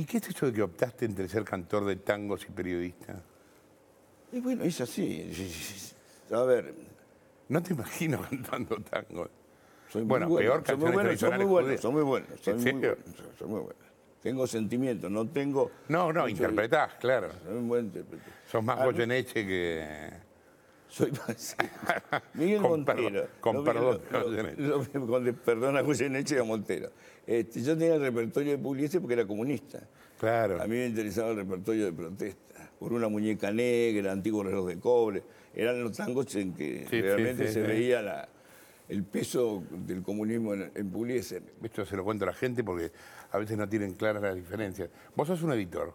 ¿Y qué es eso de que optaste entre ser cantor de tangos y periodista? Y bueno, es así. A ver. No te imagino cantando tangos. Soy bueno, muy bueno, soy muy bueno, son muy buenos, son muy buenos, soy muy bueno, soy muy bueno. Tengo sentimientos, no tengo... No, no, interpretás, claro. Soy un buen intérprete. Sos más Goyeneche que... Soy Miguel con Montero. con, perdón, con perdón a José y a Montero. Este, yo tenía el repertorio de Pugliese porque era comunista. Claro. A mí me interesaba el repertorio de protesta. Por una muñeca negra, antiguos reloj de cobre. Eran los tangos en que realmente se veía la, el peso del comunismo en, Pugliese. Esto se lo cuento a la gente porque a veces no tienen claras las diferencias. Vos sos un editor.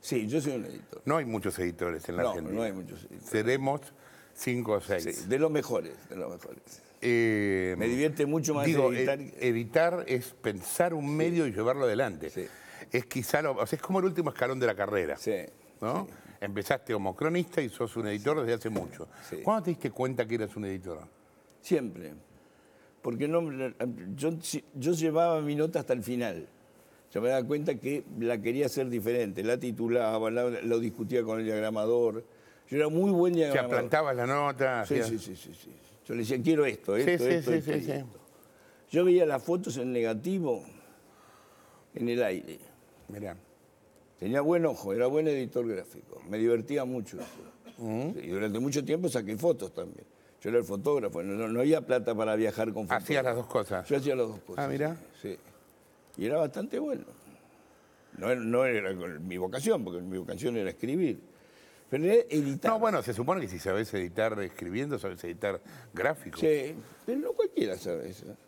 Sí, yo soy un editor. No hay muchos editores en la no, No, hay muchos editores. Seremos Cinco o seis. de los mejores, de los mejores. Eh, me divierte mucho más digo, editar. E- editar es pensar un medio y llevarlo adelante. Es es como el último escalón de la carrera. Empezaste como cronista y sos un editor desde hace mucho. ¿Cuándo te diste cuenta que eras un editor? Siempre. Porque no, yo, llevaba mi nota hasta el final. Yo me daba cuenta que la quería hacer diferente. La titulaba, lo discutía con el diagramador yo era muy buen diagramador. se plantaba la nota. Sí, sí, sí, sí, Yo le decía, quiero esto, esto, sí, esto, sí, Yo veía las fotos en negativo en el aire. Mirá. Tenía buen ojo, era buen editor gráfico. Me divertía mucho mm. Y durante mucho tiempo saqué fotos también. Yo era el fotógrafo, no, había plata para viajar con fotos. Hacía las dos cosas. Yo hacía las dos cosas. Ah, mira. Sí. Y era bastante bueno. No, no era mi vocación, porque mi vocación era escribir pero editar. No, bueno, se supone que si sabes editar escribiendo, sabes editar gráficos. Sí, pero no cualquiera sabe eso.